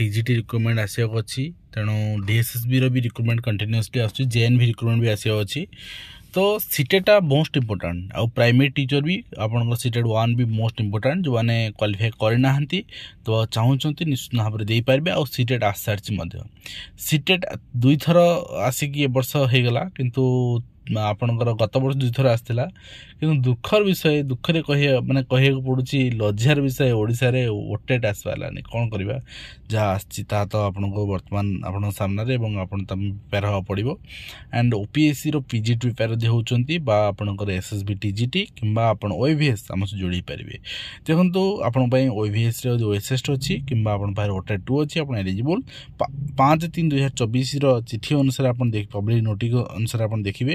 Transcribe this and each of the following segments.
TGT recruitment ଆସିବାକୁ ଅଛି ତେଣୁ ଡିଏସ୍ଏସ୍ବିର ବି ରିକ୍ରୁଟମେଣ୍ଟ କଣ୍ଟିନ୍ୟୁଅସ୍ଲି ଆସୁଛି ଜେଏନ୍ ବି ରିକ୍ରୁଟମେଣ୍ଟ ବି ଆସିବାକୁ ଅଛି ତ ସିଟେଟା ମୋଷ୍ଟ ଇମ୍ପୋର୍ଟାଣ୍ଟ ଆଉ ପ୍ରାଇମେରୀ ଟିଚର୍ ବି ଆପଣଙ୍କ ସିଟେଟ୍ ୱାନ୍ ବି ମୋଷ୍ଟ ଇମ୍ପୋର୍ଟାଣ୍ଟ ଯେଉଁମାନେ କ୍ୱାଲିଫାଏ କରିନାହାନ୍ତି ତ ଚାହୁଁଛନ୍ତି ନିଶ୍ଚିତ ଭାବରେ ଦେଇପାରିବେ ଆଉ ସିଟେଟ୍ ଆସିସାରିଛି ମଧ୍ୟ ସିଟେଟ୍ ଦୁଇଥର ଆସିକି ଏ ବର୍ଷ ହେଇଗଲା କିନ୍ତୁ ଆପଣଙ୍କର ଗତ ବର୍ଷ ଦୁଇଥର ଆସିଥିଲା କିନ୍ତୁ ଦୁଃଖର ବିଷୟ ଦୁଃଖରେ କହିବା ମାନେ କହିବାକୁ ପଡ଼ୁଛି ଲଜ୍ଜାର ବିଷୟ ଓଡ଼ିଶାରେ ଓଟେଟ୍ ଆସିପାରିଲାନି କ'ଣ କରିବା ଯାହା ଆସିଛି ତାହା ତ ଆପଣଙ୍କୁ ବର୍ତ୍ତମାନ ଆପଣଙ୍କ ସାମ୍ନାରେ ଏବଂ ଆପଣ ତମେ ପ୍ରିପେୟାର ହେବାକୁ ପଡ଼ିବ ଆଣ୍ଡ ଓ ପି ଏସ୍ ସିର ପି ଜି ଟି ପ୍ରିପେୟାର ଯଦି ହେଉଛନ୍ତି ବା ଆପଣଙ୍କର S S B T G T କିମ୍ବା ଆପଣ ଓ ଭି ଏସ୍ ଆମ ସହ ଯୋଡ଼ି ପାରିବେ ଦେଖନ୍ତୁ ଆପଣଙ୍କ ପାଇଁ ଓ ଭି ଏସ୍ରେ ଯେଉଁ ଏସ୍ ଅଛି କିମ୍ବା ଆପଣଙ୍କ ପାଖରେ ଓଟେଟ୍ ଟୁ ଅଛି ଆପଣ ଏଲିଜିବୁଲ୍ ପାଞ୍ଚ ତିନି ଦୁଇହଜାର ଚବିଶର ଚିଠି ଅନୁସାରେ ଆପଣ ପବ୍ଲିକ୍ ନୋଟିସ୍ ଅନୁସାରେ ଆପଣ ଦେଖିବେ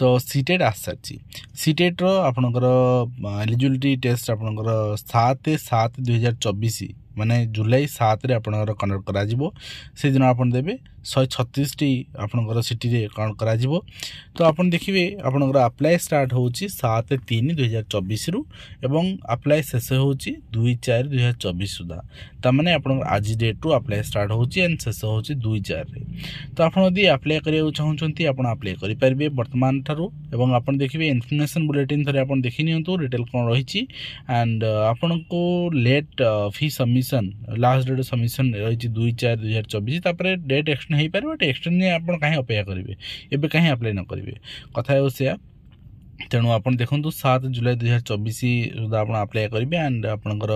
ତ ସିଟେଟ୍ ଆସିସାରିଛି ସିଟେଟ୍ର ଆପଣଙ୍କର ଏଲିଜିବିଲିଟି ଟେଷ୍ଟ ଆପଣଙ୍କର ସାତ ସାତ ଦୁଇହଜାର ଚବିଶ ମାନେ ଜୁଲାଇ ସାତରେ ଆପଣଙ୍କର କଣ୍ଡକ୍ଟ କରାଯିବ ସେଦିନ ଆପଣ ଦେବେ ଶହେ ଛତିଶଟି ଆପଣଙ୍କର ସିଟିରେ କ'ଣ କରାଯିବ ତ ଆପଣ ଦେଖିବେ ଆପଣଙ୍କର ଆପ୍ଲାଏ ଷ୍ଟାର୍ଟ ହେଉଛି ସାତ ତିନି ଦୁଇହଜାର ଚବିଶରୁ ଏବଂ ଆପ୍ଲାଏ ଶେଷ ହେଉଛି ଦୁଇ ଚାରି ଦୁଇହଜାର ଚବିଶ ସୁଦ୍ଧା ତାମାନେ ଆପଣଙ୍କର ଆଜି ଡେଟ୍ରୁ ଆପ୍ଲାଏ ଷ୍ଟାର୍ଟ ହେଉଛି ଆଣ୍ଡ ଶେଷ ହେଉଛି ଦୁଇ ଚାରିରେ ତ ଆପଣ ଯଦି ଆପ୍ଲାଏ କରିବାକୁ ଚାହୁଁଛନ୍ତି ଆପଣ ଆପ୍ଲାଏ କରିପାରିବେ ବର୍ତ୍ତମାନ ଠାରୁ ଏବଂ ଆପଣ ଦେଖିବେ ଇନଫର୍ମେସନ୍ ବୁଲେଟିନ୍ ଥରେ ଆପଣ ଦେଖି ନିଅନ୍ତୁ ଡିଟେଲ୍ କ'ଣ ରହିଛି ଆଣ୍ଡ ଆପଣଙ୍କୁ late fee submission last date submission ରହିଛି ଦୁଇ ଚାରି ଦୁଇ ହଜାର ଚବିଶ ତାପରେ ଡେଟ୍ ଏକ୍ସଟେଣ୍ଡ ହୋଇପାରେ ବଟ୍ ଏକ୍ସଟେଣ୍ଡ ଆପଣ କାହିଁ ଅପେକ୍ଷା କରିବେ ଏବେ କାହିଁ ଆପ୍ଲାଏ ନ କରିବେ କଥା ହେଉଛି ସେୟା ତେଣୁ ଆପଣ ଦେଖନ୍ତୁ ସାତ ଜୁଲାଇ ଦୁଇହଜାର ଚବିଶ ସୁଦ୍ଧା ଆପଣ ଆପ୍ଲାଏ କରିବେ ଆଣ୍ଡ ଆପଣଙ୍କର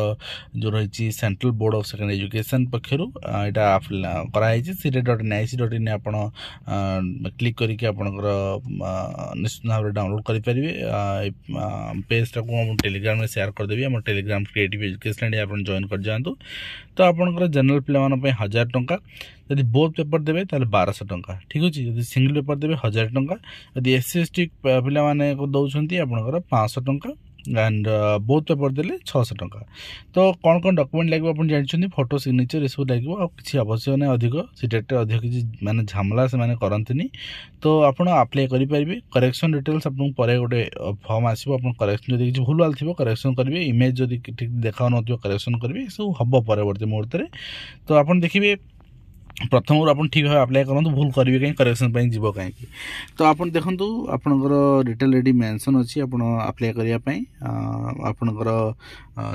ଯେଉଁ ରହିଛି central board of second education ପକ୍ଷରୁ ଏଇଟା କରାହେଇଛି ସିରେ ଡଟ୍ ଏନ୍ଆଇସି ଡଟ୍ ଇନ୍ ଆପଣ କ୍ଲିକ୍ କରିକି ଆପଣଙ୍କର ନିଶ୍ଚିତ ଭାବରେ ଡାଉନଲୋଡ଼୍ କରିପାରିବେ ପେଜ୍ଟାକୁ ମୁଁ ଟେଲିଗ୍ରାମରେ ସେୟାର କରିଦେବି ଆମ ଟେଲିଗ୍ରାମ କ୍ରିଏଟିଭ୍ ଏଜୁକେସନ୍ ଆପଣ ଜଏନ୍ କରିଯାଆନ୍ତୁ ତ ଆପଣଙ୍କର ଜେନେରାଲ୍ ପିଲାମାନଙ୍କ ପାଇଁ ହଜାର ଟଙ୍କା जदि बोथ पेपर देवे बारश टाँह ठीक अच्छे जब सिंगल पेपर देवे हजार टाँग SC S C S T पे दौरान आपंकर पाँच टाँचा एंड बोथ पेपर दे छः टाँग तो कौन कौन डकुमेंट लगे आप जानते फोटो सिग्नेचर यू लगे आई आवश्यक ना अधिक सी डेट अधिक किसी मैंने झामला से मैंने करती तो आप अप्लाई करेंगे करेक्शन डिटेल्स पर गोटे फर्म आस करेक्शन जब किसी भूल वाल थी करेक्शन करेंगे इमेज जब ठीक देखा नक्शन करेंगे सब हम परवर्त मुहूर्त तो आप देखिए ପ୍ରଥମରୁ ଆପଣ ଠିକ୍ ଭାବେ ଆପ୍ଲାଏ କରନ୍ତୁ ଭୁଲ କରିବେ କାହିଁକି କରେକ୍ସନ୍ ପାଇଁ ଯିବ କାହିଁକି ତ ଆପଣ ଦେଖନ୍ତୁ ଆପଣଙ୍କର ଡିଟେଲ୍ ଏଠି ମେନ୍ସନ୍ ଅଛି ଆପଣ ଆପ୍ଲାଏ କରିବା ପାଇଁ ଆପଣଙ୍କର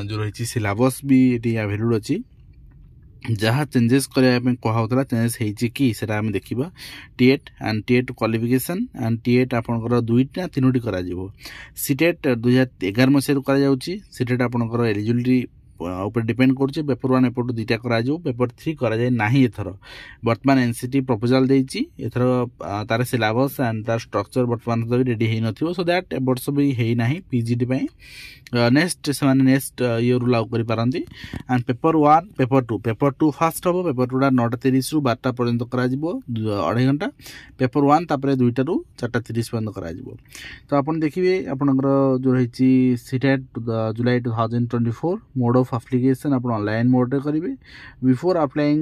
ଯେଉଁ ରହିଛି ସିଲାବସ୍ ବି ଏଠି ଆଭେଲେବୁଲ୍ ଅଛି ଯାହା ଚେଞ୍ଜେସ୍ କରିବା ପାଇଁ କୁହାହେଉଥିଲା ଚେଞ୍ଜେସ୍ ହେଇଛି କି ସେଇଟା ଆମେ ଦେଖିବା TET and TET qualification and TET ଆପଣଙ୍କର ଦୁଇଟା ତିନୋଟି କରାଯିବ ସିଟେଟ୍ ଦୁଇହଜାର ଏଗାର ମସିହାରୁ କରାଯାଉଛି ସିଟେଟ୍ ଆପଣଙ୍କର ଏଲିଜିବିଲିଟି ଉପରେ ଡିପେଣ୍ଡ କରୁଛି ପେପର୍ ୱାନ୍ ପେପର୍ ଟୁ ଦୁଇଟା କରାଯିବ ପେପର୍ ଥ୍ରୀ କରାଯାଏ ନାହିଁ ଏଥର ବର୍ତ୍ତମାନ ଏନ୍ ସି ଟି ପ୍ରପୋଜାଲ୍ ଦେଇଛି ଏଥର ତା'ର ସିଲାବସ୍ ଆଣ୍ଡ ତା'ର ଷ୍ଟ୍ରକ୍ଚର୍ ବର୍ତ୍ତମାନ ତ ରେଡ଼ି ହେଇନଥିବ ସୋ ଦ୍ୟାଟ୍ ଏ ବର୍ଷ ବି ହେଇନାହିଁ ପି ଜି ଟି ପାଇଁ ନେକ୍ସଟ ସେମାନେ ନେକ୍ସଟ ଇୟର୍ରୁ ଲାଉ କରିପାରନ୍ତି and paper one paper two paper two first ହେବ ପେପର୍ ଟୁଟା ନଅଟା ତିରିଶରୁ ବାରଟା ପର୍ଯ୍ୟନ୍ତ କରାଯିବ ଅଢ଼େଇ ଘଣ୍ଟା ପେପର୍ ୱାନ୍ ତାପରେ ଦୁଇଟାରୁ ଚାରିଟା ତିରିଶ ପର୍ଯ୍ୟନ୍ତ କରାଯିବ ତ ଆପଣ ଦେଖିବେ ଆପଣଙ୍କର ଯେଉଁ ରହିଛି CTET July two thousand twenty four mode of application ଆପଣ ଅନଲାଇନ୍ ମୋଡ଼ରେ କରିବେ ବିଫୋର୍ ଆପ୍ଲାଇଂ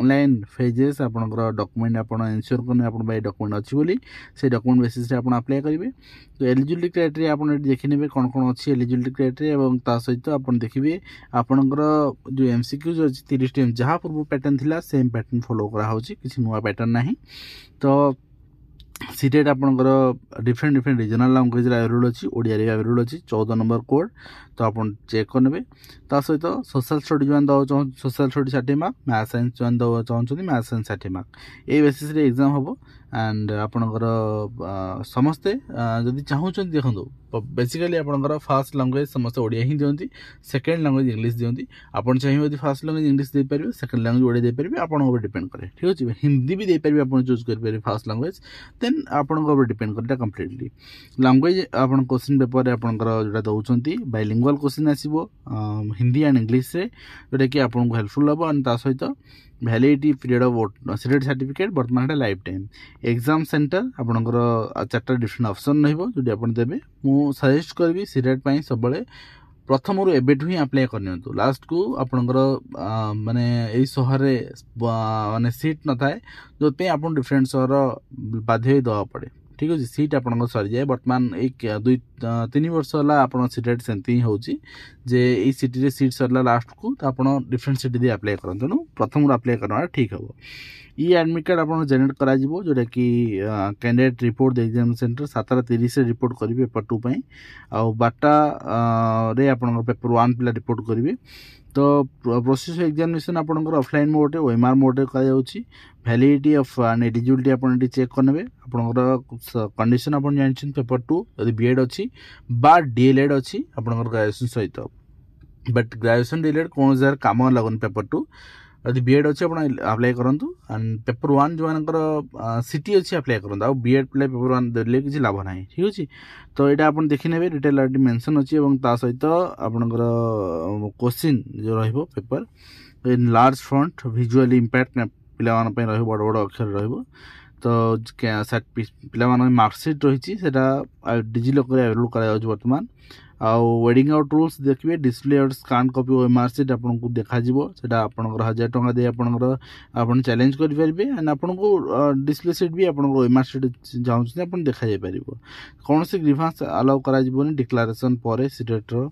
ଅନଲାଇନ୍ ଫେଜେସ୍ ଆପଣଙ୍କର ଡକୁମେଣ୍ଟ ଆପଣ ଏନ୍ସିଓର୍ କରିବେ ଆପଣଙ୍କ ପାଇଁ ଡକୁମେଣ୍ଟ ଅଛି ବୋଲି ସେ ଡକୁମେଣ୍ଟ ବେସିସ୍ରେ ଆପଣ ଆପ୍ଲାଏ କରିବେ ତ ଏଲିଜିବିଲିଟି କ୍ରାଇଟେରିଆ ଆପଣ ଏଠି ଦେଖିନେବେ କ'ଣ କ'ଣ ଅଛି ଏଲିଜିବିଲିଟି କ୍ରାଇଟେରିଆ ଏବଂ ତା ସହିତ ଆପଣ ଦେଖିବେ ଆପଣଙ୍କର ଯେଉଁ ଏମ୍ ସି କ୍ୟୁଜ୍ ଅଛି ତିରିଶଟି ଯାହା ପୂର୍ବ ପ୍ୟାଟର୍ନ ଥିଲା ସେମ୍ ପ୍ୟାଟର୍ନ ଫଲୋ କରାହେଉଛି କିଛି ନୂଆ ପ୍ୟାଟର୍ନ ନାହିଁ ତ সিটেট ଆପଣଙ୍କର ଡିଫରେଣ୍ଟ ଡିଫରେଣ୍ଟ ରିଜନାଲ୍ ଲାଙ୍ଗୁଏଜ୍ରେ ଆଭେଲେବୁଲ୍ ଅଛି ଓଡ଼ିଆରେ ବି ଆଭେଲେବୁଲ୍ ଅଛି ଚଉଦ ନମ୍ବର କୋଡ଼୍ ତ ଆପଣ ଚେକ୍ କରିନେବେ ତା ସହିତ ସୋସିଆଲ୍ ଷ୍ଟଡ଼ି ଯେଉଁମାନେ ଦେବାକୁ ଚାହୁଁଛନ୍ତି ସୋସିଆଲ୍ ଷ୍ଟଡ଼ି ଷାଠିଏ ମାର୍କ ମ୍ୟାଥ୍ ସାଇନ୍ସ ଯେଉଁମାନେ ଦେବାକୁ ଚାହୁଁଛନ୍ତି ମ୍ୟାଥ୍ ସାଇନ୍ସ ଷାଠିଏ ମାର୍କ ଏଇ ବେସିସ୍ରେ ଏକ୍ଜାମ୍ ହେବ ଆଣ୍ଡ ଆପଣଙ୍କର ସମସ୍ତେ ଯଦି ଚାହୁଁଛନ୍ତି ଦେଖନ୍ତୁ बेसिकली आपर फास्ट लांगुएज समस्त ओडिया ही दिखती सेकेंड लांगुएज इंग्लीश दिखती आप चाहिए जो फास्ट लांगुएज इंग्लीश देपारे सेकेंड लांगुएज ओडिया देपारे आपर डिपेंड कैर ठीक अच्छे हिंदी भी देपारे आप चूज करेंगे फास्ट लांगुएज देन आपर डिपेंड कैटा कम्प्लीटली लांगुएज आप क्वेश्चन पेपर आपड़ा दौरान बैलिंगुआल क्वेश्चन आसो हिंदी एंड इंग्लीश्रे जोटा कि आपको हेल्पफुल हम एंड सहित भैलीड पीरियड सिलेड सार्टिफिकेट बर्तमान है लाइफ टाइम एक्जाम सेन्टर आप चार्टा डिफरेन्ट अपसन रही जो आप देते मुझे सजेस्ट करी सिलेड पर सब प्रथम रू एबू ही आप्लाय करनी लास्ट को आप मानने सहर मानने सीट न थाए जो आप डिफरेन्ट सहर बाध्य दवा पड़े ଠିକ୍ ଅଛି ସିଟ୍ ଆପଣଙ୍କ ସରିଯାଏ ବର୍ତ୍ତମାନ ଏଇ ଦୁଇ ତିନି ବର୍ଷ ହେଲା ଆପଣଙ୍କ ସିଟ୍ ରେଟ୍ ସେମିତି ହିଁ ହେଉଛି ଯେ ଏଇ ସିଟିରେ ସିଟ୍ ସରିଲା ଲାଷ୍ଟକୁ ତ ଆପଣ ଡିଫରେଣ୍ଟ ସିଟି ଦେଇ ଆପ୍ଲାଏ କରନ୍ତୁ ତେଣୁ ପ୍ରଥମରୁ ଆପ୍ଲାଏ କରିବା ଠିକ୍ ହେବ ଇ ଆଡ଼ମିଟ୍ କାର୍ଡ଼ ଆପଣ ଜେନେରେଟ୍ କରାଯିବ ଯେଉଁଟାକି କ୍ୟାଣ୍ଡିଡ଼େଟ୍ ରିପୋର୍ଟ ଏକ୍ଜାମ୍ ସେଣ୍ଟର ସାତଟା ତିରିଶରେ ରିପୋର୍ଟ କରିବେ ପେପର୍ ଟୁ ପାଇଁ ଆଉ ବାରଟାରେ ଆପଣଙ୍କର ପେପର୍ ୱାନ୍ ପିଲା ରିପୋର୍ଟ କରିବେ ତ ପ୍ରୋସେସ୍ ଏକ୍ଜାମିନେସନ୍ ଆପଣଙ୍କର ଅଫଲାଇନ୍ ମୋଡ଼୍ରେ ଓଏମ୍ଆର୍ ମୋଡ଼୍ରେ କରାଯାଉଛି ଭ୍ୟାଲିଡିଟି ଅଫ୍ ଆଣ୍ଡ ଏଲିଜିବିଲିଟି ଆପଣ ଏଠି ଚେକ୍ କରିନେବେ ଆପଣଙ୍କର କଣ୍ଡିସନ୍ ଆପଣ ଜାଣିଛନ୍ତି ପେପର୍ ଟୁ ଯଦି ବିଏଡ଼୍ ଅଛି ବା ଡିଏଲ୍ଏଡ଼୍ ଅଛି ଆପଣଙ୍କର ଗ୍ରାଜୁଏସନ୍ ସହିତ ବଟ୍ ଗ୍ରାଜୁଏସନ୍ ଡିଏଲ୍ଏଡ଼୍ କୌଣସି ଜାଗାରେ କାମ ଲାଗୁନି ପେପର୍ ଟୁ ଯଦି ବି ଏଡ଼୍ ଅଛି ଆପଣ ଆପ୍ଲାଏ କରନ୍ତୁ ଆଣ୍ଡ ପେପର୍ ୱାନ୍ ଯେଉଁମାନଙ୍କର ସିଟି ଅଛି ଆପ୍ଲାଏ କରନ୍ତୁ ଆଉ ବି ଏଡ଼୍ ପ୍ଲେ ପେପର୍ ୱାନ୍ ଦେଲେ କିଛି ଲାଭ ନାହିଁ ଠିକ୍ ଅଛି ତ ଏଇଟା ଆପଣ ଦେଖିନେବେ ଡିଟେଲ୍ ଏଠି ମେନ୍ସନ୍ ଅଛି ଏବଂ ତା ସହିତ ଆପଣଙ୍କର କୋଶ୍ଚିନ୍ ଯେଉଁ ରହିବ paper in large font visually impact ପିଲାମାନଙ୍କ ପାଇଁ ରହିବ ବଡ଼ ବଡ଼ ଅକ୍ଷରରେ ରହିବ ତ ପିଲାମାନଙ୍କ ମାର୍କସିଟ୍ ରହିଛି ସେଇଟା ଡିଜି ଲକର୍ରେ ଆଭେଲେବୁଲ୍ କରାଯାଉଛି ବର୍ତ୍ତମାନ आउ वेडिंग आउट रूल्स देखिए डिस्प्ले और scan copy O M R seat आपको देखा आप हजार टाँग दे आप आप चैलेंज करेंगे एंड आप डिस्प्ले सीट भी आपम आर सीट चाहते आप देखा जापर कौन से ग्रीभांस अलाउ कर डिक्लारेसन सीडेट्र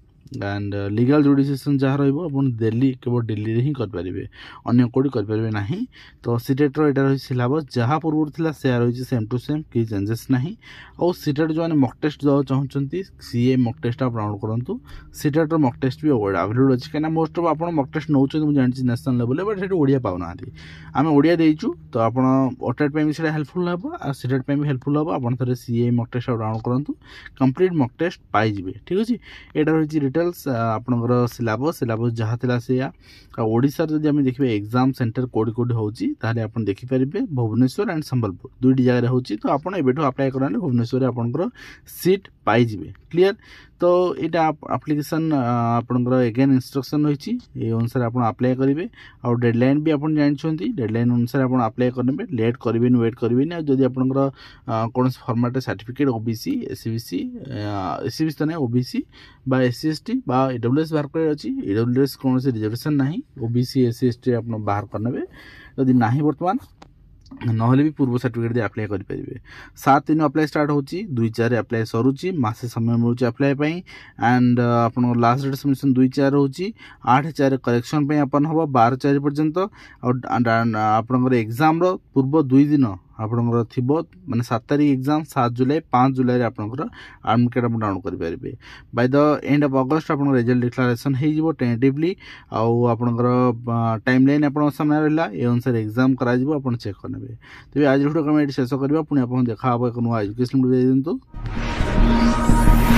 ଆଣ୍ଡ ଲିଗାଲ୍ ଜୁଡ଼ିସିଏସନ୍ ଯାହା ରହିବ ଆପଣ ଦିଲ୍ଲୀ କେବଳ ଦିଲ୍ଲୀରେ ହିଁ କରିପାରିବେ ଅନ୍ୟ କେଉଁଠି କରିପାରିବେ ନାହିଁ ତ ସିଟେଟ୍ର ଏଇଟା ରହିଛି ସିଲାବସ୍ ଯାହା ପୂର୍ବରୁ ଥିଲା ସେୟା ରହିଛି ସେମ୍ ଟୁ ସେମ୍ କିଛି ଚେଞ୍ଜେସ୍ ନାହିଁ ଆଉ ସିଟେଟ୍ ଯେଉଁମାନେ ମକ୍ ଟେଷ୍ଟ ଦେବାକୁ ଚାହୁଁଛନ୍ତି ସିଏ ମକ୍ ଟେଷ୍ଟ ଆପଣ ଡାଉନଲୋଡ଼ କରନ୍ତୁ ସିଟେଟ୍ର ମକ୍ ଟେଷ୍ଟ ବି ଆଭେଲେବୁଲ୍ ଅଛି କାହିଁକିନା ମୋଷ୍ଟ ଅଫ୍ ଆପଣ ମକ୍ ଟେଷ୍ଟ ନେଉଛନ୍ତି ମୁଁ ଜାଣିଛି ନ୍ୟାସନାଲ୍ ଲେଭେଲ୍ରେ ବଟ୍ ସେଠି ଓଡ଼ିଆ ପାଉନାହାନ୍ତି ଆମେ ଓଡ଼ିଆ ଦେଇଛୁ ତ ଆପଣ ଅଟେଟ୍ ପାଇଁ ବି ସେଇଟା ହେଲ୍ପଫୁଲ୍ ହେବ ଆଉ ସିଟେଟ୍ ପାଇଁ ବି ହେଲ୍ପଫୁଲ୍ ହେବ ଆପଣ ଥରେ ସିଏ ମକ୍ ଟେଷ୍ଟ ଡାଉନଲୋଡ଼ କରନ୍ତୁ କମ୍ପ୍ଲିଟ୍ ମକ୍ ଟେଷ୍ଟ ପାଇଯିବେ ଠିକ୍ ଅଛି ଏଇଟା ରହିଛି ରିଟର୍ନ डिटेल्स ଆପଣଙ୍କର ସିଲାବସ୍ ସିଲାବସ୍ ଯାହା ଥିଲା ସେଇଆ ଆଉ ଓଡ଼ିଶାରେ ଯଦି ଆମେ ଦେଖିବେ ଏକ୍ଜାମ୍ ସେଣ୍ଟର କେଉଁଠି କେଉଁଠି ହେଉଛି ତାହେଲେ ଆପଣ ଦେଖିପାରିବେ ଭୁବନେଶ୍ୱର ଆଣ୍ଡ ସମ୍ବଲପୁର ଦୁଇଟି ଜାଗାରେ ହେଉଛି ତ ଆପଣ ଏବେଠୁ ଆପ୍ଲାଏ କରାହେଲେ ଭୁବନେଶ୍ୱରରେ ଆପଣଙ୍କର ସିଟ୍ ପାଇଯିବେ କ୍ଲିଅର୍ तो यहाँ आप्लिकेसन आपंकर एगे इनस्ट्रक्शन रही अनुसार आप्लाय करेंगे आउ डेडलैन भी आप जानते डेडलैन अनुसार आप्लाय करेंगे लेट करेंगे व्वेट करेंगे जदि आप कौन format certificate C S C SEBC तो ना O B SC S T E W S बाहर कर इडब्ल्यू एस कौन रिजर्वेशन ना O B SC S T आप बाहर करेंगे जदि ना बर्तमान নহলে ବି ପୂର୍ବ ସାର୍ଟିଫିକେଟ୍ ଦେଇ ଆପ୍ଲାଏ କରିପାରିବେ ସାତ ଦିନ ଆପ୍ଲାଏ ଷ୍ଟାର୍ଟ ହେଉଛି ଦୁଇ ଚାରି ଆପ୍ଲାଏ ସରୁଛି ମାସେ ସମୟ ମିଳୁଛି ଆପ୍ଲାଏ ପାଇଁ ଆଣ୍ଡ ଆପଣଙ୍କ ଲାଷ୍ଟ ଡେଟ୍ ସବମିସନ୍ ଦୁଇ ଚାରି ହେଉଛି ଆଠ ଚାରି କରେକ୍ସନ୍ ପାଇଁ ଆପଣ ହେବ ବାର ଚାରି ପର୍ଯ୍ୟନ୍ତ ଆଉ ଆପଣଙ୍କର ଏକ୍ଜାମ୍ର ପୂର୍ବ ଦୁଇ ଦିନ আপনার মানে সাত তারিখ এক্সাম সাত জুলাই পাঁচ জুলাই আপনার আর্মি কেড আপনি ডাউনলোড করে পেয়ে by the end of August আপনার রেজল্ট ডিক্লারেসন হয়ে যাব টেন্টিভলি আপনার টাইম লাইন আপনার সামনে রহলা এই অনুসারে এক্সাম করা যাব আপনার চেক করবে তবে আজ আমি এটি শেষ করবা পুঁ আপনার দেখা হব এক নয় এজুকেশন দিয়ে দিন